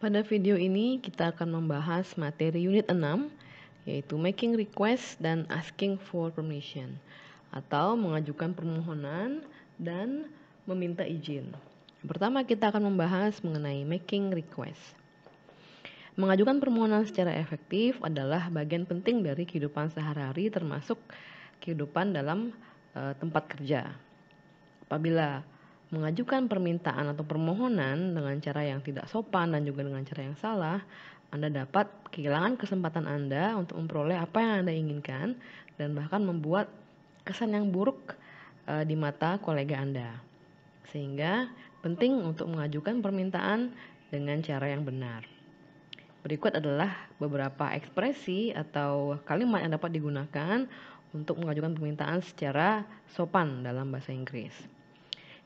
Pada video ini kita akan membahas materi unit 6 yaitu making request dan asking for permission atau mengajukan permohonan dan meminta izin. Pertama kita akan membahas mengenai making request. Mengajukan permohonan secara efektif adalah bagian penting dari kehidupan sehari-hari termasuk kehidupan dalam e, tempat kerja. Apabila mengajukan permintaan atau permohonan dengan cara yang tidak sopan dan juga dengan cara yang salah, Anda dapat kehilangan kesempatan Anda untuk memperoleh apa yang Anda inginkan dan bahkan membuat kesan yang buruk e, di mata kolega Anda. Sehingga penting untuk mengajukan permintaan dengan cara yang benar. Berikut adalah beberapa ekspresi atau kalimat yang dapat digunakan untuk mengajukan permintaan secara sopan dalam bahasa Inggris.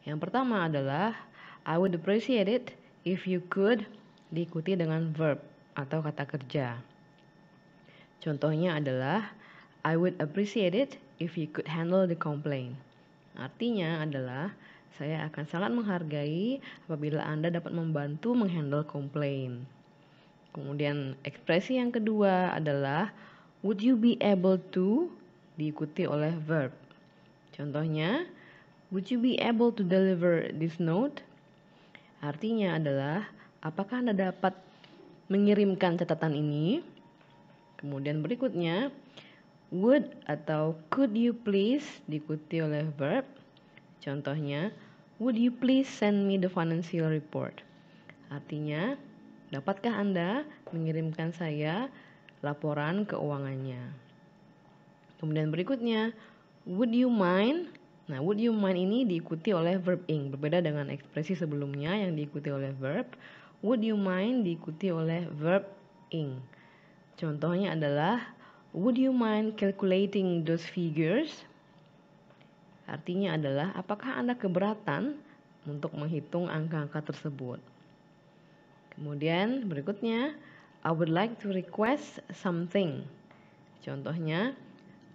Yang pertama adalah I would appreciate it if you could diikuti dengan verb atau kata kerja. Contohnya adalah I would appreciate it if you could handle the complaint. Artinya adalah saya akan sangat menghargai apabila Anda dapat membantu menghandle complaint. Kemudian ekspresi yang kedua adalah would you be able to diikuti oleh verb. Contohnya, Would you be able to deliver this note? Artinya adalah, apakah Anda dapat mengirimkan catatan ini? Kemudian berikutnya, would atau could you please diikuti oleh verb. Contohnya, would you please send me the financial report? Artinya, dapatkah Anda mengirimkan saya laporan keuangannya? Kemudian berikutnya, would you mind Nah, would you mind ini diikuti oleh verb ing, berbeda dengan ekspresi sebelumnya yang diikuti oleh verb. Would you mind diikuti oleh verb ing. Contohnya adalah would you mind calculating those figures? Artinya adalah apakah Anda keberatan untuk menghitung angka-angka tersebut? Kemudian berikutnya, I would like to request something. Contohnya,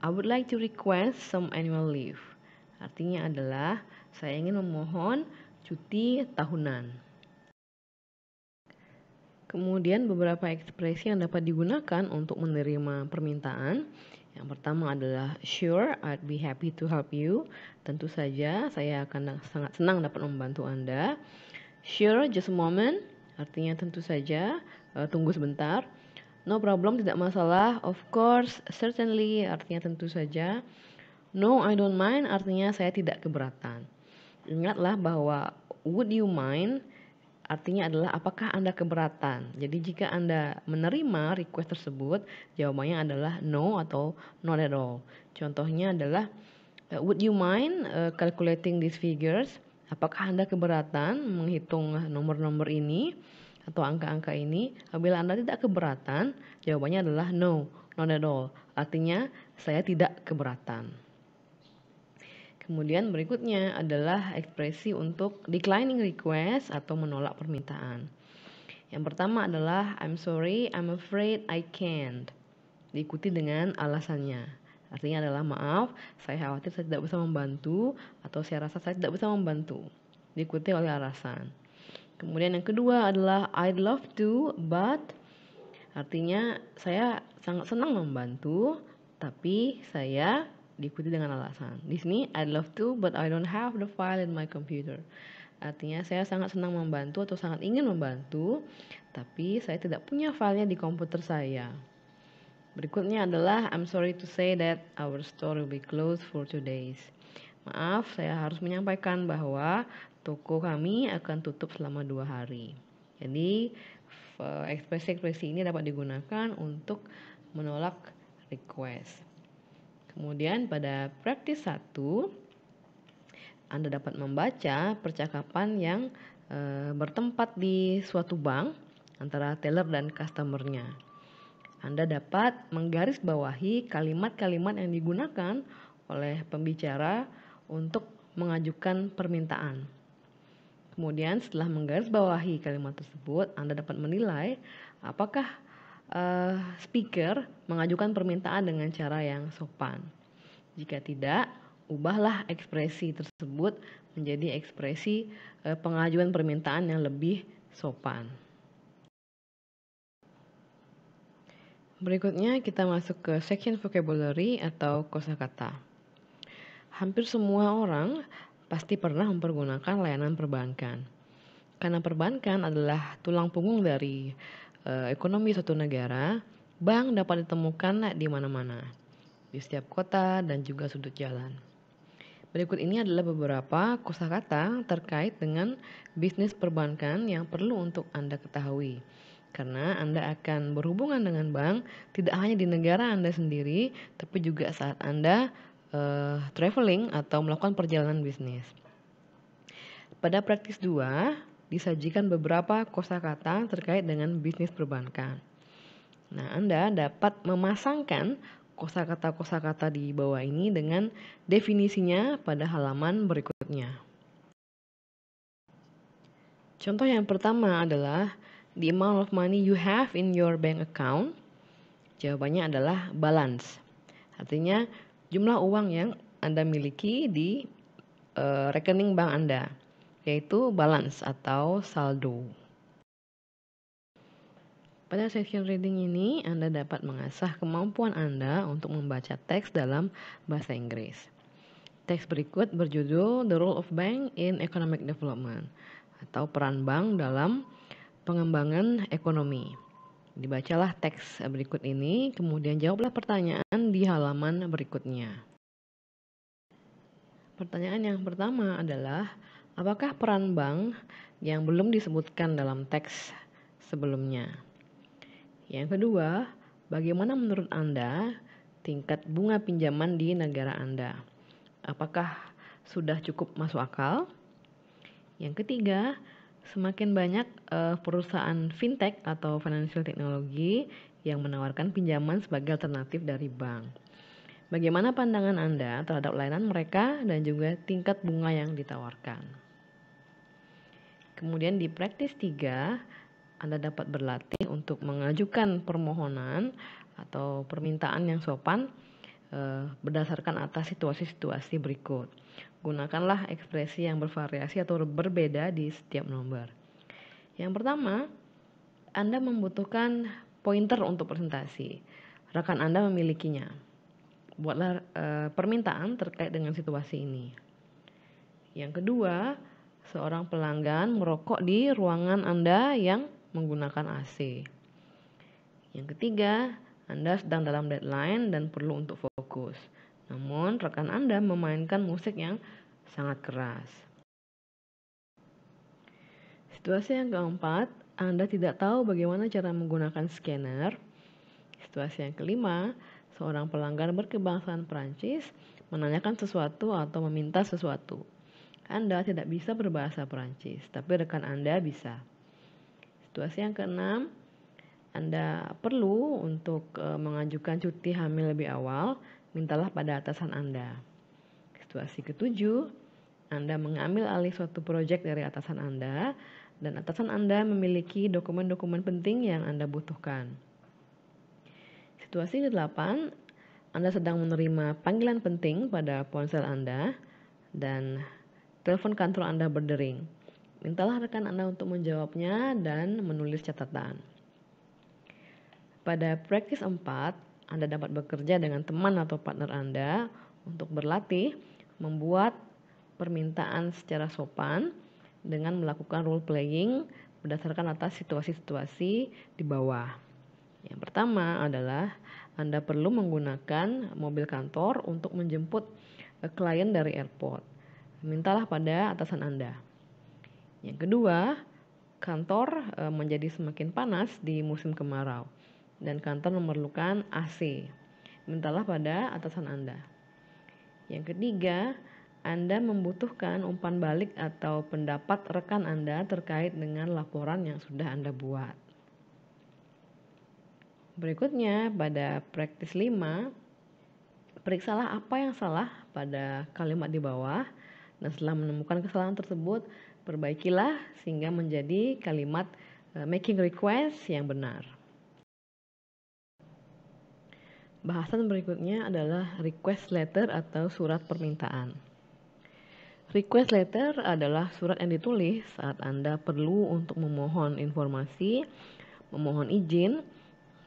I would like to request some annual leave. Artinya adalah saya ingin memohon cuti tahunan. Kemudian beberapa ekspresi yang dapat digunakan untuk menerima permintaan. Yang pertama adalah sure, I'd be happy to help you. Tentu saja saya akan sangat senang dapat membantu Anda. Sure, just a moment. Artinya tentu saja uh, tunggu sebentar. No problem, tidak masalah. Of course, certainly. Artinya tentu saja. No, I don't mind artinya saya tidak keberatan. Ingatlah bahwa would you mind artinya adalah apakah Anda keberatan. Jadi jika Anda menerima request tersebut, jawabannya adalah no atau not at all. Contohnya adalah uh, would you mind uh, calculating these figures? Apakah Anda keberatan menghitung nomor-nomor ini atau angka-angka ini? Apabila Anda tidak keberatan, jawabannya adalah no, not at all. Artinya saya tidak keberatan. Kemudian berikutnya adalah ekspresi untuk declining request atau menolak permintaan. Yang pertama adalah I'm sorry, I'm afraid I can't. Diikuti dengan alasannya. Artinya adalah maaf, saya khawatir saya tidak bisa membantu atau saya rasa saya tidak bisa membantu. Diikuti oleh alasan. Kemudian yang kedua adalah I'd love to but artinya saya sangat senang membantu tapi saya diikuti dengan alasan. Di sini I love to but I don't have the file in my computer. Artinya saya sangat senang membantu atau sangat ingin membantu, tapi saya tidak punya filenya di komputer saya. Berikutnya adalah I'm sorry to say that our store will be closed for two days. Maaf, saya harus menyampaikan bahwa toko kami akan tutup selama dua hari. Jadi eh, ekspresi-ekspresi ini dapat digunakan untuk menolak request. Kemudian pada praktis 1 Anda dapat membaca percakapan yang e, bertempat di suatu bank antara teller dan customernya. Anda dapat menggarisbawahi kalimat-kalimat yang digunakan oleh pembicara untuk mengajukan permintaan. Kemudian setelah menggarisbawahi kalimat tersebut, Anda dapat menilai apakah uh, speaker mengajukan permintaan dengan cara yang sopan. Jika tidak, ubahlah ekspresi tersebut menjadi ekspresi uh, pengajuan permintaan yang lebih sopan. Berikutnya kita masuk ke section vocabulary atau kosakata. Hampir semua orang pasti pernah mempergunakan layanan perbankan. Karena perbankan adalah tulang punggung dari Eh, ekonomi suatu negara, bank dapat ditemukan di mana-mana, di setiap kota dan juga sudut jalan. Berikut ini adalah beberapa kosakata terkait dengan bisnis perbankan yang perlu untuk Anda ketahui. Karena Anda akan berhubungan dengan bank tidak hanya di negara Anda sendiri, tapi juga saat Anda uh, traveling atau melakukan perjalanan bisnis. Pada praktis 2, disajikan beberapa kosakata terkait dengan bisnis perbankan. Nah, Anda dapat memasangkan kosakata-kosakata di bawah ini dengan definisinya pada halaman berikutnya. Contoh yang pertama adalah the amount of money you have in your bank account. Jawabannya adalah balance. Artinya jumlah uang yang Anda miliki di uh, rekening bank Anda yaitu balance atau saldo. Pada section reading ini, Anda dapat mengasah kemampuan Anda untuk membaca teks dalam bahasa Inggris. Teks berikut berjudul The Role of Bank in Economic Development atau peran bank dalam pengembangan ekonomi. Dibacalah teks berikut ini, kemudian jawablah pertanyaan di halaman berikutnya. Pertanyaan yang pertama adalah Apakah peran bank yang belum disebutkan dalam teks sebelumnya? Yang kedua, bagaimana menurut Anda tingkat bunga pinjaman di negara Anda? Apakah sudah cukup masuk akal? Yang ketiga, semakin banyak eh, perusahaan fintech atau financial technology yang menawarkan pinjaman sebagai alternatif dari bank. Bagaimana pandangan Anda terhadap layanan mereka dan juga tingkat bunga yang ditawarkan? Kemudian di praktis 3, Anda dapat berlatih untuk mengajukan permohonan atau permintaan yang sopan eh, berdasarkan atas situasi-situasi berikut. Gunakanlah ekspresi yang bervariasi atau berbeda di setiap nomor. Yang pertama, Anda membutuhkan pointer untuk presentasi. Rekan Anda memilikinya. Buatlah eh, permintaan terkait dengan situasi ini. Yang kedua, seorang pelanggan merokok di ruangan Anda yang menggunakan AC. Yang ketiga, Anda sedang dalam deadline dan perlu untuk fokus. Namun, rekan Anda memainkan musik yang sangat keras. Situasi yang keempat, Anda tidak tahu bagaimana cara menggunakan scanner. Situasi yang kelima, seorang pelanggan berkebangsaan Prancis menanyakan sesuatu atau meminta sesuatu. Anda tidak bisa berbahasa Perancis, tapi rekan Anda bisa. Situasi yang keenam, Anda perlu untuk e, mengajukan cuti hamil lebih awal, mintalah pada atasan Anda. Situasi ketujuh, Anda mengambil alih suatu proyek dari atasan Anda dan atasan Anda memiliki dokumen-dokumen penting yang Anda butuhkan. Situasi ke-8, Anda sedang menerima panggilan penting pada ponsel Anda dan Telepon kantor Anda berdering. Mintalah rekan Anda untuk menjawabnya dan menulis catatan. Pada praktis 4, Anda dapat bekerja dengan teman atau partner Anda untuk berlatih membuat permintaan secara sopan dengan melakukan role playing berdasarkan atas situasi-situasi di bawah. Yang pertama adalah Anda perlu menggunakan mobil kantor untuk menjemput eh, klien dari airport mintalah pada atasan Anda. Yang kedua, kantor e, menjadi semakin panas di musim kemarau dan kantor memerlukan AC. Mintalah pada atasan Anda. Yang ketiga, Anda membutuhkan umpan balik atau pendapat rekan Anda terkait dengan laporan yang sudah Anda buat. Berikutnya, pada praktis 5, periksalah apa yang salah pada kalimat di bawah Nah, setelah menemukan kesalahan tersebut, perbaikilah sehingga menjadi kalimat eh, making request yang benar. Bahasan berikutnya adalah request letter atau surat permintaan. Request letter adalah surat yang ditulis saat Anda perlu untuk memohon informasi, memohon izin,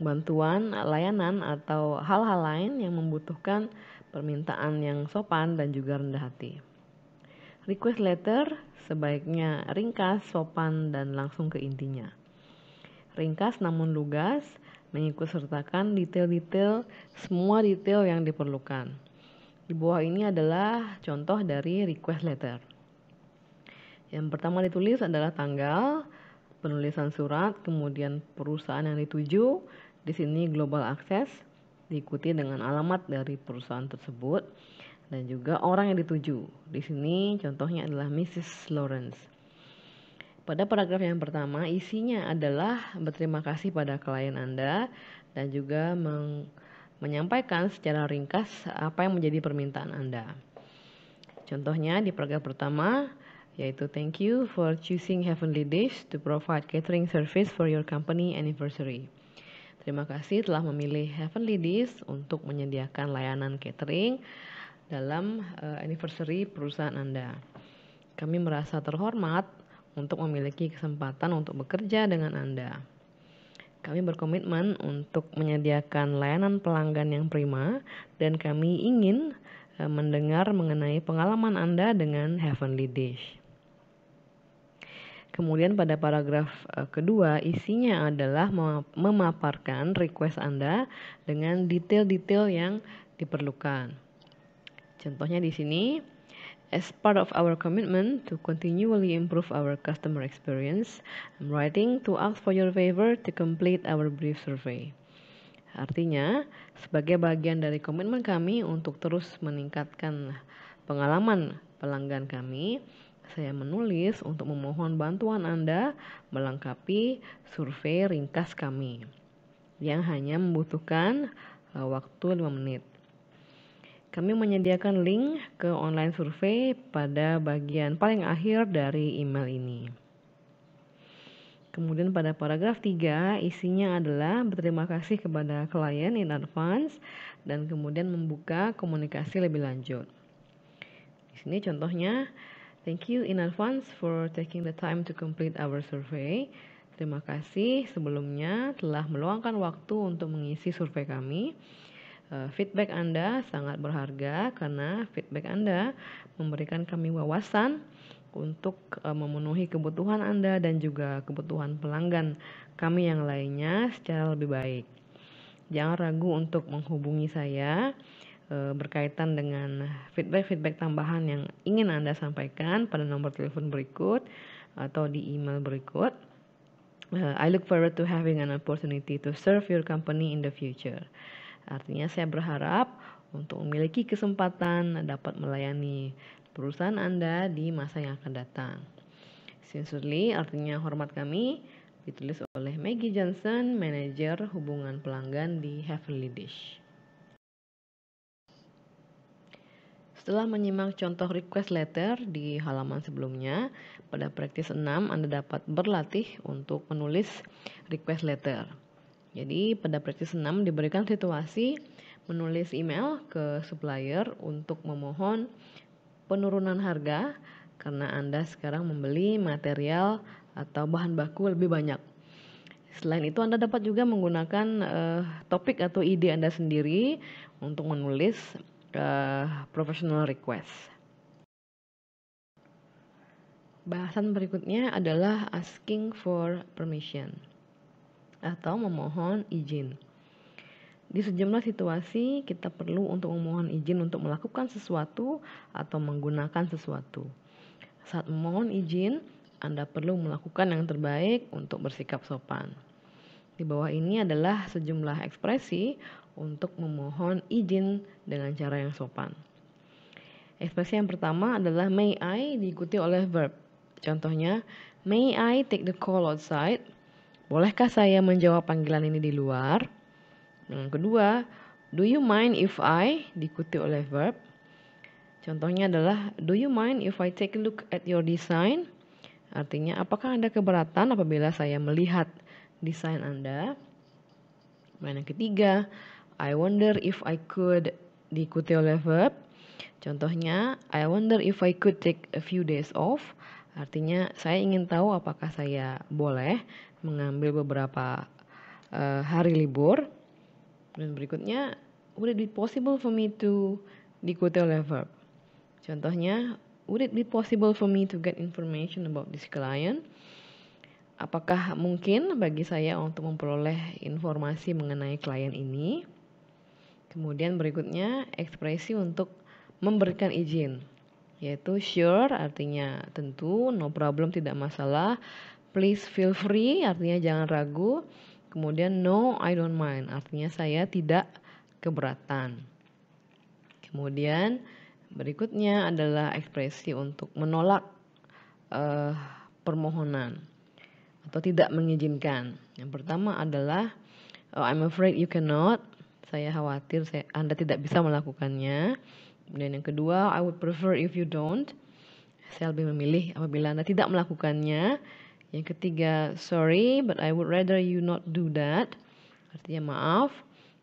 bantuan, layanan, atau hal-hal lain yang membutuhkan permintaan yang sopan dan juga rendah hati. Request letter sebaiknya ringkas, sopan, dan langsung ke intinya. Ringkas namun lugas, mengikut sertakan detail-detail, semua detail yang diperlukan. Di bawah ini adalah contoh dari request letter. Yang pertama ditulis adalah tanggal, penulisan surat, kemudian perusahaan yang dituju, di sini global access, diikuti dengan alamat dari perusahaan tersebut dan juga orang yang dituju. Di sini contohnya adalah Mrs. Lawrence. Pada paragraf yang pertama, isinya adalah berterima kasih pada klien Anda dan juga meng menyampaikan secara ringkas apa yang menjadi permintaan Anda. Contohnya di paragraf pertama, yaitu thank you for choosing Heavenly Dish to provide catering service for your company anniversary. Terima kasih telah memilih Heavenly Dish untuk menyediakan layanan catering dalam uh, anniversary perusahaan Anda. Kami merasa terhormat untuk memiliki kesempatan untuk bekerja dengan Anda. Kami berkomitmen untuk menyediakan layanan pelanggan yang prima dan kami ingin uh, mendengar mengenai pengalaman Anda dengan Heavenly Dish. Kemudian pada paragraf eh, kedua isinya adalah memaparkan request Anda dengan detail-detail yang diperlukan. Contohnya di sini, as part of our commitment to continually improve our customer experience, I'm writing to ask for your favor to complete our brief survey. Artinya, sebagai bagian dari komitmen kami untuk terus meningkatkan pengalaman pelanggan kami, saya menulis untuk memohon bantuan Anda melengkapi survei ringkas kami yang hanya membutuhkan uh, waktu 5 menit. Kami menyediakan link ke online survei pada bagian paling akhir dari email ini. Kemudian pada paragraf 3 isinya adalah berterima kasih kepada klien in advance dan kemudian membuka komunikasi lebih lanjut. Di sini contohnya, thank you in advance for taking the time to complete our survey. Terima kasih sebelumnya telah meluangkan waktu untuk mengisi survei kami. Eh, feedback Anda sangat berharga karena feedback Anda memberikan kami wawasan untuk eh, memenuhi kebutuhan Anda dan juga kebutuhan pelanggan kami yang lainnya secara lebih baik. Jangan ragu untuk menghubungi saya eh, berkaitan dengan feedback-feedback tambahan yang ingin Anda sampaikan pada nomor telepon berikut atau di email berikut. I look forward to having an opportunity to serve your company in the future. Artinya saya berharap untuk memiliki kesempatan dapat melayani perusahaan Anda di masa yang akan datang. Sincerely artinya hormat kami ditulis oleh Maggie Johnson, manajer hubungan pelanggan di Heavenly Dish. Setelah menyimak contoh request letter di halaman sebelumnya, pada praktis 6 Anda dapat berlatih untuk menulis request letter. Jadi pada praktis 6 diberikan situasi menulis email ke supplier untuk memohon penurunan harga karena Anda sekarang membeli material atau bahan baku lebih banyak. Selain itu Anda dapat juga menggunakan uh, topik atau ide Anda sendiri untuk menulis uh, professional request. Bahasan berikutnya adalah asking for permission atau memohon izin. Di sejumlah situasi, kita perlu untuk memohon izin untuk melakukan sesuatu atau menggunakan sesuatu. Saat memohon izin, Anda perlu melakukan yang terbaik untuk bersikap sopan. Di bawah ini adalah sejumlah ekspresi untuk memohon izin dengan cara yang sopan. Ekspresi yang pertama adalah may I diikuti oleh verb. Contohnya, may I take the call outside? Bolehkah saya menjawab panggilan ini di luar? Yang kedua, do you mind if I diikuti oleh verb. Contohnya adalah do you mind if I take a look at your design? Artinya apakah Anda keberatan apabila saya melihat desain Anda? Kemudian yang ketiga, I wonder if I could diikuti oleh verb. Contohnya, I wonder if I could take a few days off. Artinya saya ingin tahu apakah saya boleh mengambil beberapa uh, hari libur. Dan berikutnya, would it be possible for me to diikuti oleh verb. Contohnya, would it be possible for me to get information about this client? Apakah mungkin bagi saya untuk memperoleh informasi mengenai klien ini? Kemudian berikutnya ekspresi untuk memberikan izin yaitu sure artinya tentu, no problem tidak masalah, please feel free artinya jangan ragu, kemudian no I don't mind artinya saya tidak keberatan. Kemudian berikutnya adalah ekspresi untuk menolak uh, permohonan atau tidak mengizinkan. Yang pertama adalah oh, I'm afraid you cannot. Saya khawatir saya Anda tidak bisa melakukannya. Kemudian yang kedua, I would prefer if you don't. Saya lebih memilih apabila Anda tidak melakukannya. Yang ketiga, sorry, but I would rather you not do that. Artinya maaf,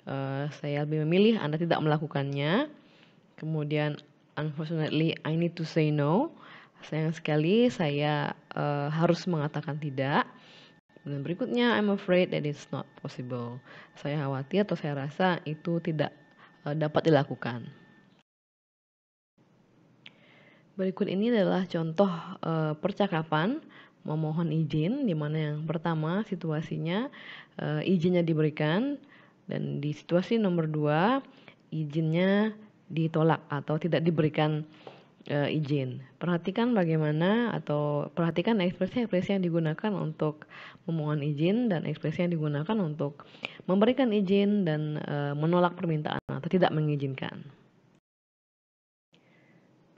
uh, saya lebih memilih Anda tidak melakukannya. Kemudian, unfortunately, I need to say no. Sayang sekali, saya uh, harus mengatakan tidak. Dan berikutnya, I'm afraid that it's not possible. Saya khawatir atau saya rasa itu tidak uh, dapat dilakukan. Berikut ini adalah contoh e, percakapan memohon izin, di mana yang pertama situasinya e, izinnya diberikan dan di situasi nomor dua izinnya ditolak atau tidak diberikan e, izin. Perhatikan bagaimana atau perhatikan ekspresi-ekspresi yang digunakan untuk memohon izin dan ekspresi yang digunakan untuk memberikan izin dan e, menolak permintaan atau tidak mengizinkan.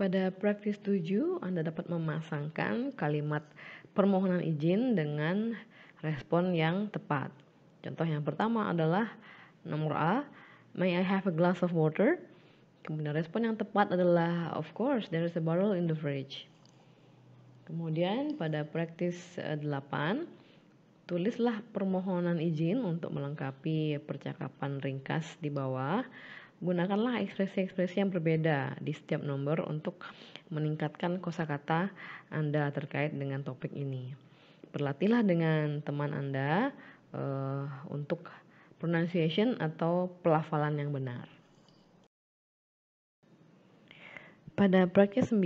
Pada praktis 7, Anda dapat memasangkan kalimat permohonan izin dengan respon yang tepat. Contoh yang pertama adalah nomor A, May I have a glass of water? Kemudian respon yang tepat adalah of course there is a bottle in the fridge. Kemudian pada praktis 8, eh, tulislah permohonan izin untuk melengkapi percakapan ringkas di bawah Gunakanlah ekspresi-ekspresi yang berbeda di setiap nomor untuk meningkatkan kosakata Anda terkait dengan topik ini. Berlatihlah dengan teman Anda uh, untuk pronunciation atau pelafalan yang benar. Pada praktek 9,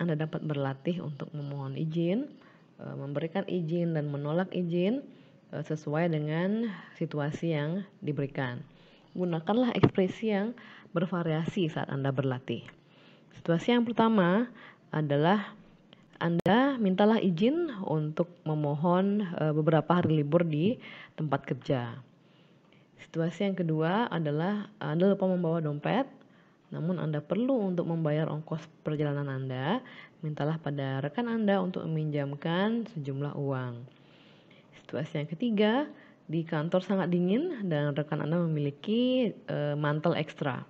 Anda dapat berlatih untuk memohon izin, eh, memberikan izin dan menolak izin eh, sesuai dengan situasi yang diberikan gunakanlah ekspresi yang bervariasi saat Anda berlatih. Situasi yang pertama adalah Anda mintalah izin untuk memohon e, beberapa hari libur di tempat kerja. Situasi yang kedua adalah Anda lupa membawa dompet, namun Anda perlu untuk membayar ongkos perjalanan Anda, mintalah pada rekan Anda untuk meminjamkan sejumlah uang. Situasi yang ketiga, di kantor sangat dingin dan rekan Anda memiliki e, mantel ekstra.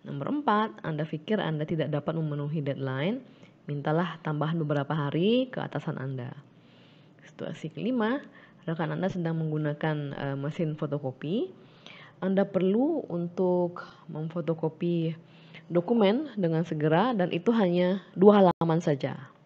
Nomor empat, Anda pikir Anda tidak dapat memenuhi deadline, mintalah tambahan beberapa hari ke atasan Anda. Situasi kelima, rekan Anda sedang menggunakan e, mesin fotokopi. Anda perlu untuk memfotokopi dokumen dengan segera dan itu hanya dua halaman saja.